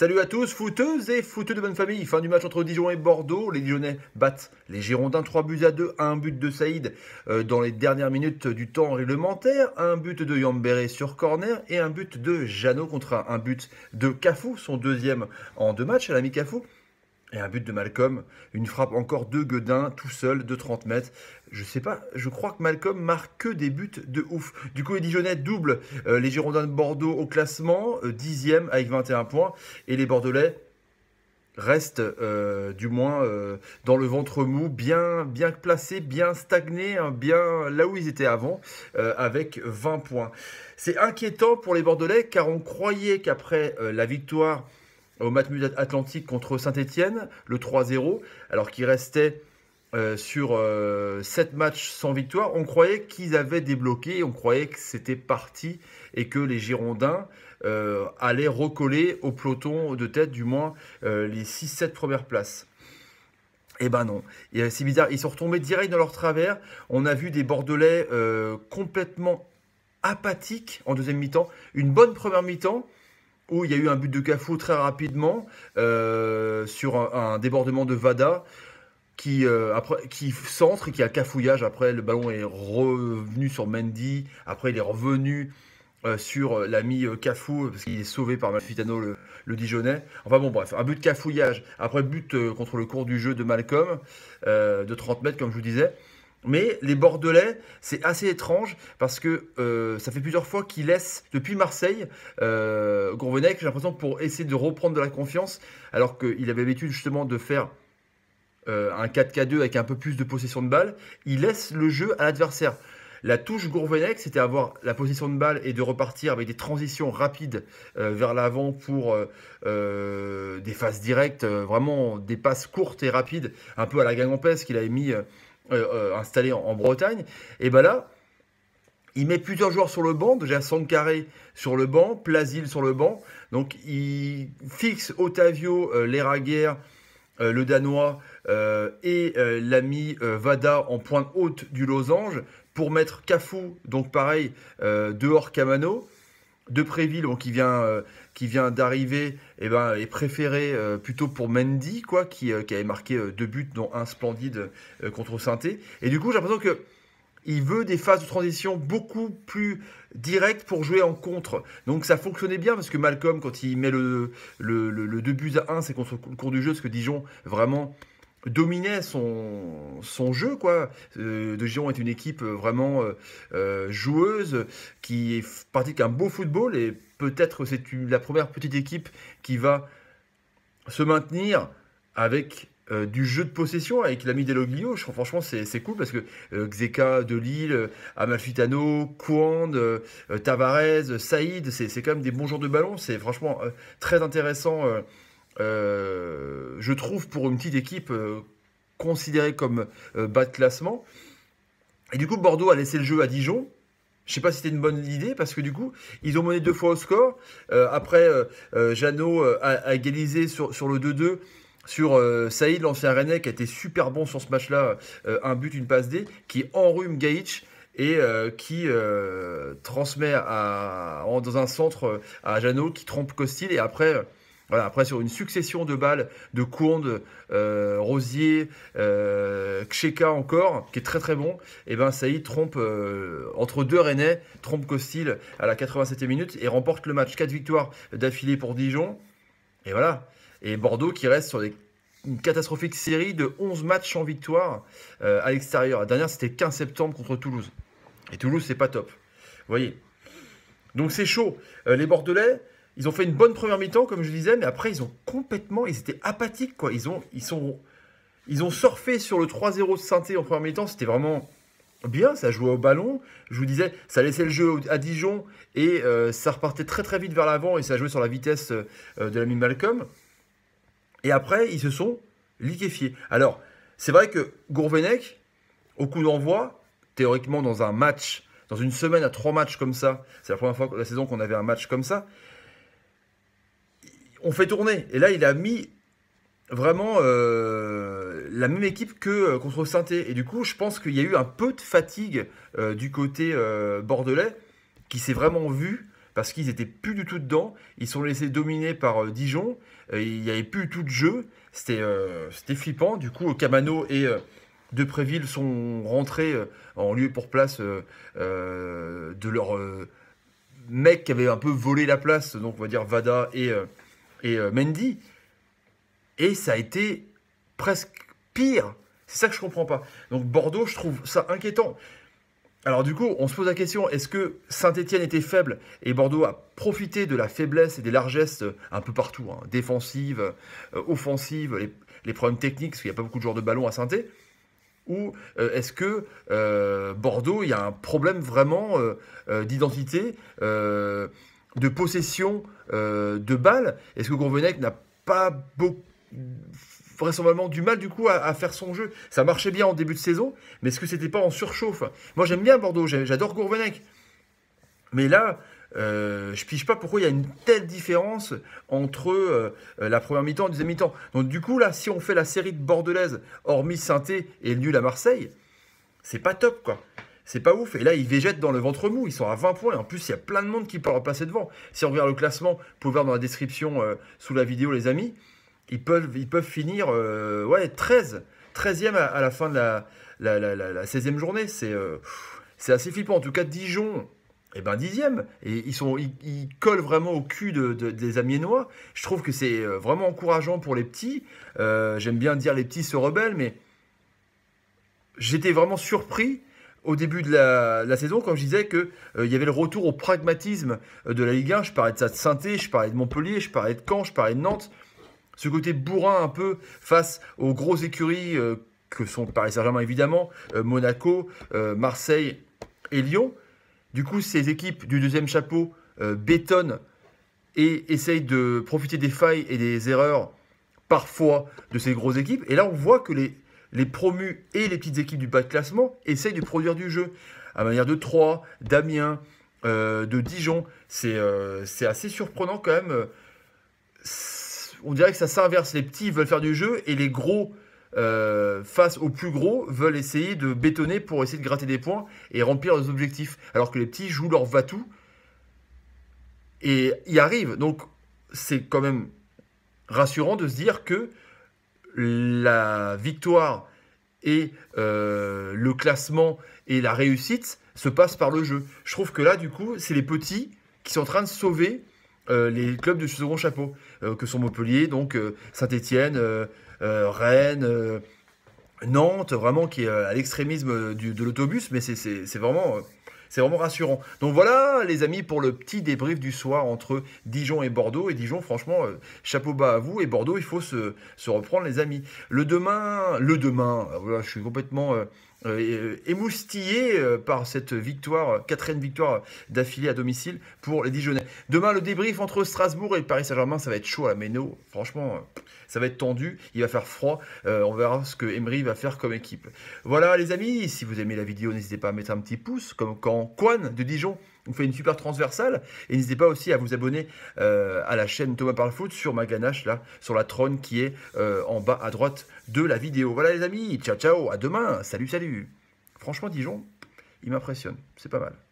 Salut à tous, footeuses et footeux de bonne famille. Fin du match entre Dijon et Bordeaux. Les Lyonnais battent les Girondins 3 buts à 2, un but de Saïd euh, dans les dernières minutes du temps réglementaire, un but de Yambéré sur corner et un but de Jeannot contre un but de Cafou, son deuxième en deux matchs à l'ami Cafou. Et un but de Malcolm, une frappe encore de Guedin tout seul de 30 mètres. Je sais pas, je crois que Malcolm marque que des buts de ouf. Du coup, les Dijonais doublent euh, les Girondins de Bordeaux au classement, 10 euh, dixième avec 21 points. Et les Bordelais restent euh, du moins dans le ventre mou, bien, bien placés, bien stagnés, hein, bien là où ils étaient avant, avec 20 points. C'est inquiétant pour les Bordelais car on croyait qu'après la victoire au Matmut Atlantique contre Saint-Etienne, le 3-0, alors qu'ils restaient euh, sur 7 euh, matchs sans victoire, on croyait qu'ils avaient débloqué, on croyait que c'était parti et que les Girondins euh, allaient recoller au peloton de tête, du moins les 6-7 premières places. Eh ben non, c'est bizarre, ils sont retombés direct dans leur travers. On a vu des Bordelais complètement apathiques en deuxième mi-temps, une bonne première mi-temps, où il y a eu un but de Cafou très rapidement euh, sur un, débordement de Vada qui, euh, qui centre et qui a cafouillage. Après, le ballon est revenu sur Mendy. Après, il est revenu euh, sur l'ami Cafou parce qu'il est sauvé par Malfitano, le, le, Dijonais. Enfin bon, bref, un but de cafouillage. Après, but contre le cours du jeu de Malcolm de 30 mètres, comme je vous disais. Mais les Bordelais, c'est assez étrange parce que euh, ça fait plusieurs fois qu'ils laissent, depuis Marseille, euh, Gourvenec, j'ai l'impression, pour essayer de reprendre de la confiance, alors qu'il avait l'habitude justement de faire euh, un 4K2 avec un peu plus de possession de balle. Il laisse le jeu à l'adversaire. La touche Gourvenec, c'était avoir la possession de balle et de repartir avec des transitions rapides vers l'avant pour des phases directes, vraiment des passes courtes et rapides, un peu à la Guingampès qu'il avait mis euh, euh, installé en, Bretagne, et ben là, il met plusieurs joueurs sur le banc, déjà Sankaré sur le banc, Plazil sur le banc. Donc il fixe Otavio, euh, euh le Danois et l'ami Vada en pointe haute du losange pour mettre Cafou, donc pareil, dehors Camano de Préville, donc qui vient, euh, qui vient d'arriver, eh ben, est préféré euh, plutôt pour Mendy, quoi, qui, euh, avait marqué deux buts, dont un splendide contre saint Et du coup, j'ai l'impression que il veut des phases de transition beaucoup plus directes pour jouer en contre. Donc ça fonctionnait bien parce que Malcolm, quand il met le, le, buts à 1, c'est contre le cours du jeu, ce que Dijon, vraiment, dominait son, son jeu. Quoi. Euh, de Giron est une équipe euh, vraiment euh, joueuse qui pratique un beau football et peut-être c'est la première petite équipe qui va se maintenir avec du jeu de possession avec l'ami Deloglio. Je, franchement, c'est cool parce que Xeka de Lille, Amalfitano, Kouand, Tavares, Saïd, c'est quand même des bons joueurs de ballon. C'est franchement très intéressant euh, je trouve, pour une petite équipe euh, considérée comme euh, bas de classement. Et du coup, Bordeaux a laissé le jeu à Dijon. Je ne sais pas si c'était une bonne idée parce que du coup, ils ont mené deux fois au score. après, Jeannot a, égalisé sur, le 2-2 sur Saïd, l'ancien Rennais, qui a été super bon sur ce match-là, un but, une passe D, qui enrume Gaïch et qui transmet dans un centre à Jeannot, qui trompe Costil, et après, voilà, après, sur une succession de balles de courde euh, Rosier, euh, encore, qui est très très bon, et eh ben Saïd trompe euh, entre deux Rennais, trompe Costil à la 87e minute et remporte le match. 4 victoires d'affilée pour Dijon. Et voilà. Et Bordeaux qui reste sur une catastrophique série de 11 matchs en victoire à l'extérieur. La dernière, c'était 15 septembre contre Toulouse. Et Toulouse, c'est pas top. Vous voyez. Donc c'est chaud. les Bordelais, ils ont fait une bonne première mi-temps, comme je disais, mais après, ils ont complètement. Ils étaient apathiques, quoi. Ils ont, ils sont, ils ont surfé sur le 3-0 de Sainté en première mi-temps. C'était vraiment bien, ça jouait au ballon. Je vous disais, ça laissait le jeu à Dijon et euh, ça repartait très très vite vers l'avant et ça jouait sur la vitesse euh, de de l'ami Malcolm. Et après, ils se sont liquéfiés. Alors, c'est vrai que Gourvenec, au coup d'envoi, théoriquement dans un match, dans une semaine à trois matchs comme ça, c'est la première fois de la saison qu'on avait un match comme ça, on fait tourner. Et là, il a mis vraiment euh, la même équipe que euh, contre saint Et du coup, je pense qu'il y a eu un peu de fatigue euh, du côté bordelais qui s'est vraiment vu parce qu'ils étaient plus du tout dedans. Ils sont laissés dominer par Dijon. il n'y avait plus du tout de jeu. C'était flippant. Du coup, Camano et Depréville sont rentrés en lieu pour place de leur mec qui avait un peu volé la place. Donc, on va dire Vada et et euh, Mendy. Et ça a été presque pire. C'est ça que je comprends pas. Donc Bordeaux, je trouve ça inquiétant. Alors du coup, on se pose la question, est-ce que Saint-Etienne était faible et Bordeaux a profité de la faiblesse et des largesses euh, un peu partout, hein, défensive, euh, offensive, les, problèmes techniques, parce qu'il n'y a pas beaucoup de joueurs de ballon à saint Ou est-ce que Bordeaux, il y a un problème vraiment d'identité de possession euh, de balles. Est-ce que Gourvenec n'a pas vraisemblablement du mal du coup à, faire son jeu. Ça marchait bien en début de saison, mais est-ce que c'était pas en surchauffe Moi j'aime bien Bordeaux, j'adore Gourvenec. Mais là, euh, je pige pas pourquoi il y a une telle différence entre euh, la première mi-temps et la deuxième mi-temps. Donc du coup là, si on fait la série de Bordelaise, hormis saint et le nul à Marseille, c'est pas top quoi. C'est pas ouf. Et là, ils végètent dans le ventre mou. Ils sont à 20 points. Et en plus, il y a plein de monde qui peut repasser devant. Si on regarde le classement, vous pouvez voir dans la description euh, sous la vidéo, les amis, ils peuvent, ils peuvent finir euh, ouais, 13. 13e à, la fin de la, la, la, la 16e journée. C'est euh, c'est assez flippant. En tout cas, Dijon, et eh ben dixième. Et ils, sont, ils, collent vraiment au cul de, de, des Amiénois. Je trouve que c'est vraiment encourageant pour les petits. J'aime bien dire les petits se rebellent, mais j'étais vraiment surpris au début de la, saison, quand je disais, qu'il euh, il y avait le retour au pragmatisme euh, de la Ligue 1. Je parlais de ça saint je parlais de Montpellier, je parlais de Caen, je parlais de Nantes. Ce côté bourrin un peu face aux grosses écuries euh, que sont Paris Saint-Germain évidemment, Monaco, Marseille et Lyon. Du coup, ces équipes du deuxième chapeau bétonnent et essayent de profiter des failles et des erreurs parfois de ces grosses équipes. Et là, on voit que les, les promus et les petites équipes du bas de classement essayent de produire du jeu. À manière de Troyes, d'Amiens, euh, de Dijon. Euh, c'est assez surprenant quand même. On dirait que ça s'inverse. Les petits veulent faire du jeu et les gros, euh, face aux plus gros, veulent essayer de bétonner pour essayer de gratter des points et remplir leurs objectifs. Alors que les petits jouent leur va-tout et y arrivent. Donc c'est quand même rassurant de se dire que la victoire et euh, le classement et la réussite se passent par le jeu. Je trouve que là, du coup, c'est les petits qui sont en train de sauver euh, les clubs de second chapeau, euh, que sont Montpellier, donc Saint-Étienne, Rennes, Nantes, vraiment qui est à l'extrémisme de l'autobus, mais c'est vraiment c'est vraiment rassurant. Donc voilà, les amis, pour le petit débrief du soir entre Dijon et Bordeaux. Et Dijon, franchement, euh, chapeau bas à vous. Et Bordeaux, il faut se, reprendre, les amis. Le demain, le demain, ah, je suis complètement. Euh, euh, émoustillé euh, par cette victoire, quatrième victoire d'affilée à domicile pour les Dijonais. Demain, le débrief entre Strasbourg et Paris Saint-Germain, ça va être chaud à la Méno. Franchement, euh, ça va être tendu. Il va faire froid. on verra ce que Emery va faire comme équipe. Voilà, les amis. Si vous aimez la vidéo, n'hésitez pas à mettre un petit pouce, comme quand Kwan de Dijon on fait une super transversale. Et n'hésitez pas aussi à vous abonner euh, à la chaîne Thomas Parle sur ma ganache, là, sur la trône qui est euh, en bas à droite de la vidéo. Voilà les amis, ciao ciao, à demain, salut salut. Franchement Dijon, il m'impressionne, c'est pas mal.